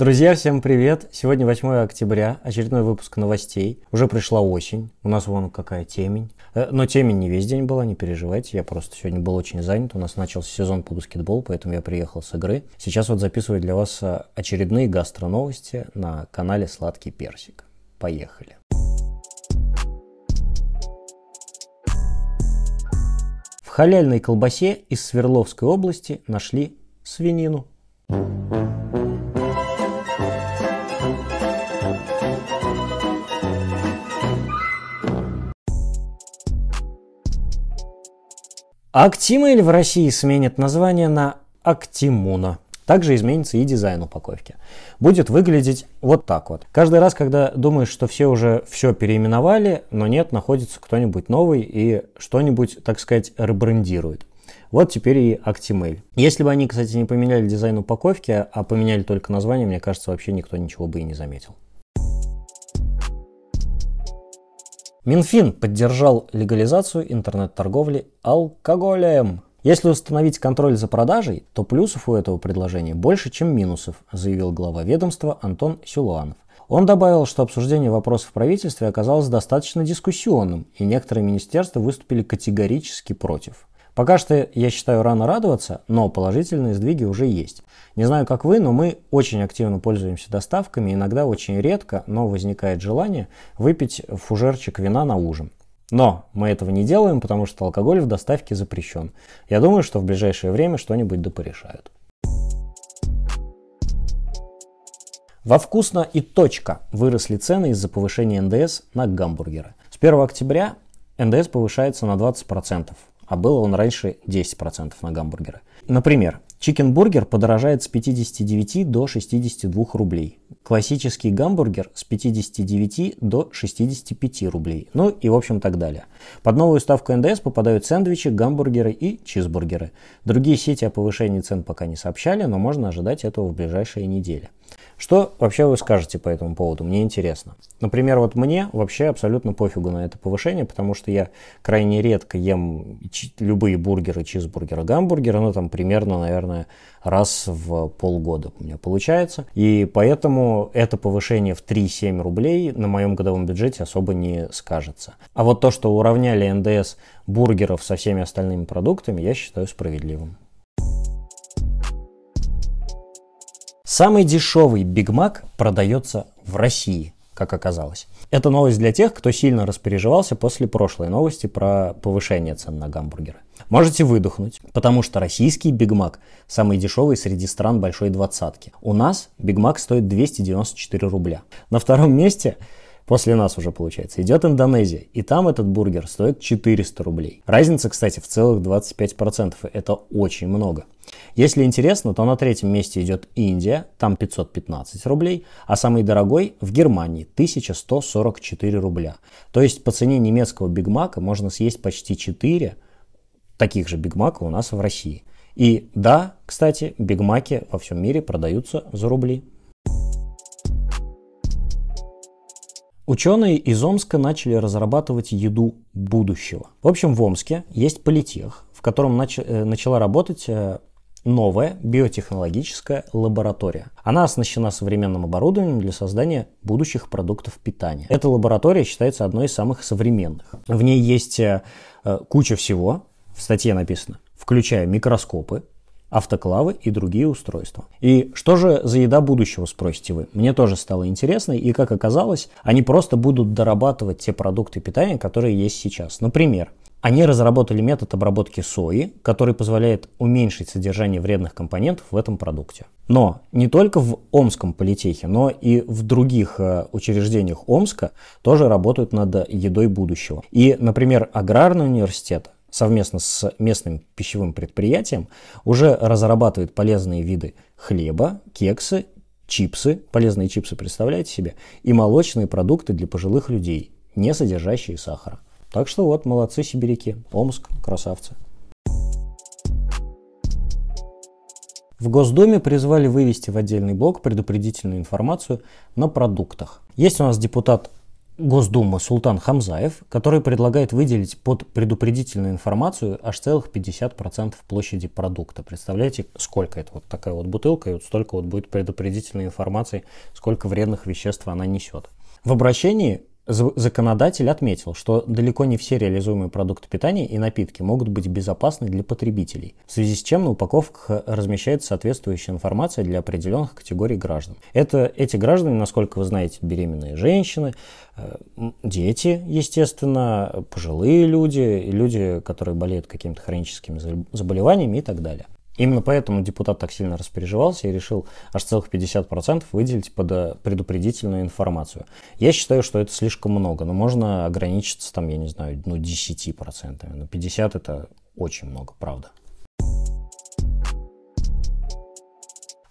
Друзья, всем привет! Сегодня 8 октября, очередной выпуск новостей. Уже пришла осень, у нас вон какая темень. Э, но темень не весь день была, не переживайте, я просто сегодня был очень занят. У нас начался сезон по баскетболу, поэтому я приехал с игры. Сейчас вот записываю для вас э, очередные гастро-новости на канале «Сладкий персик». Поехали! В халяльной колбасе из Свердловской области нашли свинину. Актимель в России сменит название на Актимуна. Также изменится и дизайн упаковки. Будет выглядеть вот так вот. Каждый раз, когда думаешь, что все уже все переименовали, но нет, находится кто-нибудь новый и что-нибудь, так сказать, ребрендирует. Вот теперь и Actimail. Если бы они, кстати, не поменяли дизайн упаковки, а поменяли только название, мне кажется, вообще никто ничего бы и не заметил. Минфин поддержал легализацию интернет-торговли алкоголем. Если установить контроль за продажей, то плюсов у этого предложения больше, чем минусов, заявил глава ведомства Антон Силуанов. Он добавил, что обсуждение вопросов в правительстве оказалось достаточно дискуссионным, и некоторые министерства выступили категорически против. Пока что, я считаю, рано радоваться, но положительные сдвиги уже есть. Не знаю, как вы, но мы очень активно пользуемся доставками, иногда очень редко, но возникает желание выпить фужерчик вина на ужин. Но мы этого не делаем, потому что алкоголь в доставке запрещен. Я думаю, что в ближайшее время что-нибудь допорешают. Во «Вкусно» и «Точка» выросли цены из-за повышения НДС на гамбургеры. С 1 октября НДС повышается на 20%, а был он раньше 10% на гамбургеры. Например, чикенбургер подорожает с 59 до 62 рублей. Классический гамбургер с 59 до 65 рублей. Ну и в общем так далее. Под новую ставку НДС попадают сэндвичи, гамбургеры и чизбургеры. Другие сети о повышении цен пока не сообщали, но можно ожидать этого в ближайшие недели. Что вообще вы скажете по этому поводу? Мне интересно. Например, вот мне вообще абсолютно пофигу на это повышение, потому что я крайне редко ем любые бургеры, чизбургеры, гамбургеры, ну там примерно, наверное, раз в полгода у меня получается. И поэтому это повышение в 3-7 рублей на моем годовом бюджете особо не скажется. А вот то, что уравняли НДС бургеров со всеми остальными продуктами, я считаю справедливым. Самый дешевый Биг Мак продается в России, как оказалось. Это новость для тех, кто сильно распереживался после прошлой новости про повышение цен на гамбургеры. Можете выдохнуть, потому что российский Биг Мак самый дешевый среди стран большой двадцатки. У нас Биг Мак стоит 294 рубля. На втором месте После нас уже получается. Идет Индонезия, и там этот бургер стоит 400 рублей. Разница, кстати, в целых 25%. Это очень много. Если интересно, то на третьем месте идет Индия, там 515 рублей, а самый дорогой в Германии 1144 рубля. То есть по цене немецкого бигмака можно съесть почти 4 таких же бигмака у нас в России. И да, кстати, бигмаки во всем мире продаются за рубли. Ученые из Омска начали разрабатывать еду будущего. В общем, в Омске есть политех, в котором нач э, начала работать э, новая биотехнологическая лаборатория. Она оснащена современным оборудованием для создания будущих продуктов питания. Эта лаборатория считается одной из самых современных. В ней есть э, куча всего, в статье написано, включая микроскопы, автоклавы и другие устройства. И что же за еда будущего, спросите вы? Мне тоже стало интересно, и как оказалось, они просто будут дорабатывать те продукты питания, которые есть сейчас. Например, они разработали метод обработки сои, который позволяет уменьшить содержание вредных компонентов в этом продукте. Но не только в Омском политехе, но и в других э, учреждениях Омска тоже работают над едой будущего. И, например, Аграрный университет совместно с местным пищевым предприятием уже разрабатывает полезные виды хлеба, кексы, чипсы, полезные чипсы, представляете себе, и молочные продукты для пожилых людей, не содержащие сахара. Так что вот, молодцы сибиряки, Омск, красавцы. В Госдуме призвали вывести в отдельный блок предупредительную информацию на продуктах. Есть у нас депутат Госдумы Султан Хамзаев, который предлагает выделить под предупредительную информацию аж целых 50% площади продукта. Представляете, сколько это? Вот такая вот бутылка, и вот столько вот будет предупредительной информации, сколько вредных веществ она несет. В обращении Законодатель отметил, что далеко не все реализуемые продукты питания и напитки могут быть безопасны для потребителей, в связи с чем на упаковках размещается соответствующая информация для определенных категорий граждан. Это эти граждане, насколько вы знаете, беременные женщины, э, дети, естественно, пожилые люди, люди, которые болеют какими-то хроническими заболеваниями и так далее. Именно поэтому депутат так сильно распереживался и решил аж целых 50% выделить под э, предупредительную информацию. Я считаю, что это слишком много, но можно ограничиться там, я не знаю, ну 10%. Но 50% это очень много, правда.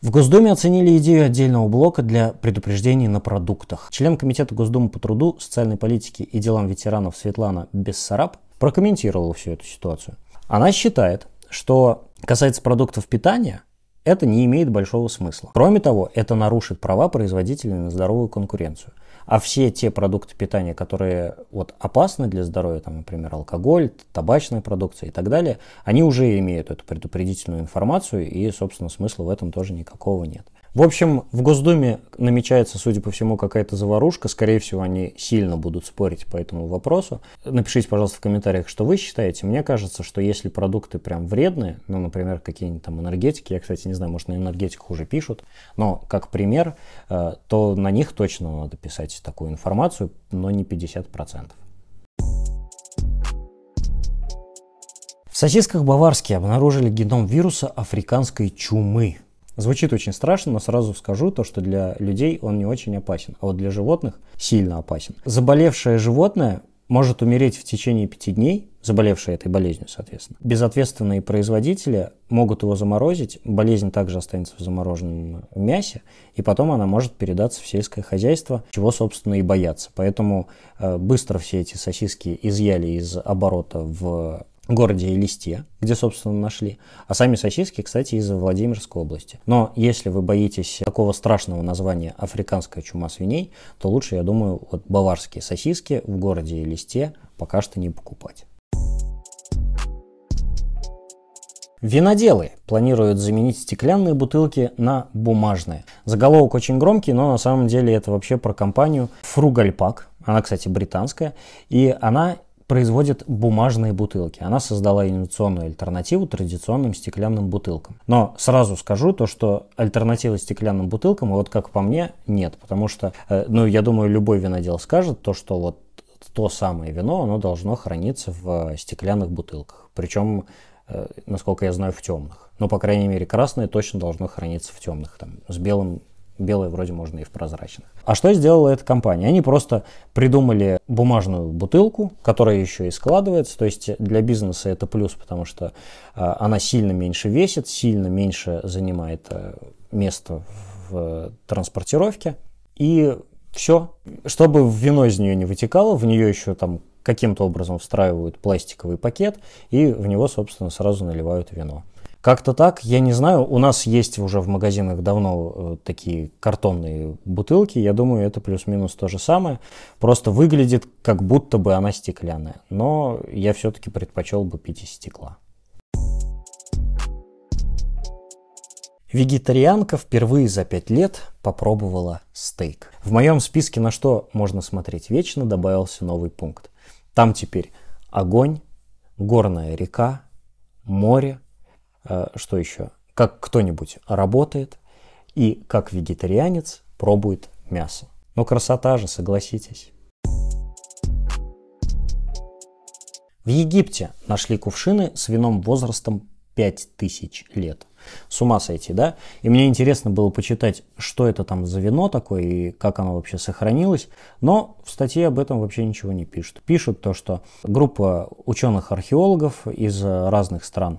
В Госдуме оценили идею отдельного блока для предупреждений на продуктах. Член Комитета Госдумы по труду, социальной политике и делам ветеранов Светлана Бессараб прокомментировала всю эту ситуацию. Она считает, что касается продуктов питания, это не имеет большого смысла. Кроме того, это нарушит права производителей на здоровую конкуренцию. А все те продукты питания, которые вот, опасны для здоровья, там, например, алкоголь, табачная продукция и так далее, они уже имеют эту предупредительную информацию, и, собственно, смысла в этом тоже никакого нет. В общем, в Госдуме намечается, судя по всему, какая-то заварушка. Скорее всего, они сильно будут спорить по этому вопросу. Напишите, пожалуйста, в комментариях, что вы считаете. Мне кажется, что если продукты прям вредные, ну, например, какие-нибудь там энергетики, я, кстати, не знаю, может, на энергетиках уже пишут, но как пример, э, то на них точно надо писать такую информацию, но не 50%. В сосисках баварские обнаружили геном вируса африканской чумы. Звучит очень страшно, но сразу скажу то, что для людей он не очень опасен, а вот для животных сильно опасен. Заболевшее животное может умереть в течение пяти дней, заболевшее этой болезнью, соответственно. Безответственные производители могут его заморозить, болезнь также останется в замороженном мясе, и потом она может передаться в сельское хозяйство, чего, собственно, и боятся. Поэтому э, быстро все эти сосиски изъяли из оборота в городе Листе, где, собственно, нашли. А сами сосиски, кстати, из Владимирской области. Но если вы боитесь такого страшного названия «Африканская чума свиней», то лучше, я думаю, вот баварские сосиски в городе Листе пока что не покупать. Виноделы планируют заменить стеклянные бутылки на бумажные. Заголовок очень громкий, но на самом деле это вообще про компанию Фругальпак. Она, кстати, британская. И она производит бумажные бутылки. Она создала инновационную альтернативу традиционным стеклянным бутылкам. Но сразу скажу то, что альтернативы стеклянным бутылкам, вот как по мне, нет. Потому что, э, ну, я думаю, любой винодел скажет то, что вот то самое вино, оно должно храниться в э, стеклянных бутылках. Причем, э, насколько я знаю, в темных. Но, ну, по крайней мере, красное точно должно храниться в темных, там, с белым Белые вроде можно и в прозрачных. А что сделала эта компания? Они просто придумали бумажную бутылку, которая еще и складывается. То есть для бизнеса это плюс, потому что э, она сильно меньше весит, сильно меньше занимает э, место в э, транспортировке. И все. Чтобы вино из нее не вытекало, в нее еще там каким-то образом встраивают пластиковый пакет и в него, собственно, сразу наливают вино. Как-то так, я не знаю. У нас есть уже в магазинах давно э, такие картонные бутылки. Я думаю, это плюс-минус то же самое. Просто выглядит, как будто бы она стеклянная. Но я все-таки предпочел бы пить из стекла. Вегетарианка впервые за 5 лет попробовала стейк. В моем списке на что можно смотреть вечно добавился новый пункт. Там теперь огонь, горная река, море – Э, что еще? Как кто-нибудь работает и как вегетарианец пробует мясо. Но красота же, согласитесь. В Египте нашли кувшины с вином возрастом 5000 лет. С ума сойти, да? И мне интересно было почитать, что это там за вино такое и как оно вообще сохранилось, но в статье об этом вообще ничего не пишут. Пишут то, что группа ученых-археологов из разных стран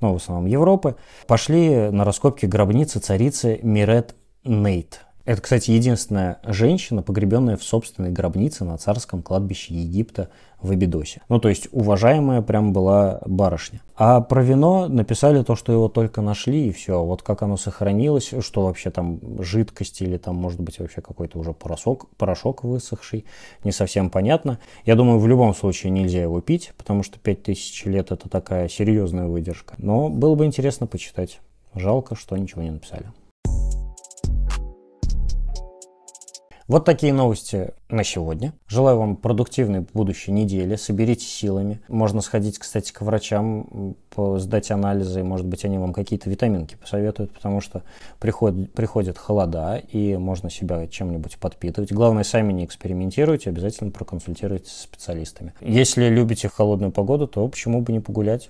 ну, в основном Европы, пошли на раскопки гробницы царицы Мирет Нейт – это, кстати, единственная женщина, погребенная в собственной гробнице на царском кладбище Египта в Абидосе. Ну, то есть, уважаемая прям была барышня. А про вино написали то, что его только нашли, и все. Вот как оно сохранилось, что вообще там жидкость или там, может быть, вообще какой-то уже порошок, порошок высохший, не совсем понятно. Я думаю, в любом случае нельзя его пить, потому что 5000 лет это такая серьезная выдержка. Но было бы интересно почитать. Жалко, что ничего не написали. Вот такие новости на сегодня. Желаю вам продуктивной будущей недели. Соберите силами. Можно сходить, кстати, к врачам, сдать анализы. Может быть, они вам какие-то витаминки посоветуют, потому что приходит, приходит холода, и можно себя чем-нибудь подпитывать. Главное, сами не экспериментируйте, обязательно проконсультируйтесь со специалистами. Если любите холодную погоду, то почему бы не погулять?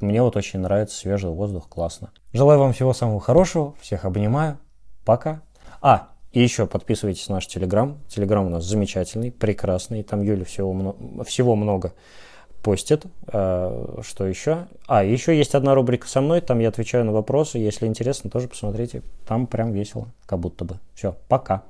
Мне вот очень нравится свежий воздух, классно. Желаю вам всего самого хорошего, всех обнимаю, пока. А, и еще подписывайтесь на наш Телеграм. Телеграм у нас замечательный, прекрасный. Там Юля всего, много, всего много постит. А, что еще? А, еще есть одна рубрика со мной. Там я отвечаю на вопросы. Если интересно, тоже посмотрите. Там прям весело, как будто бы. Все, пока.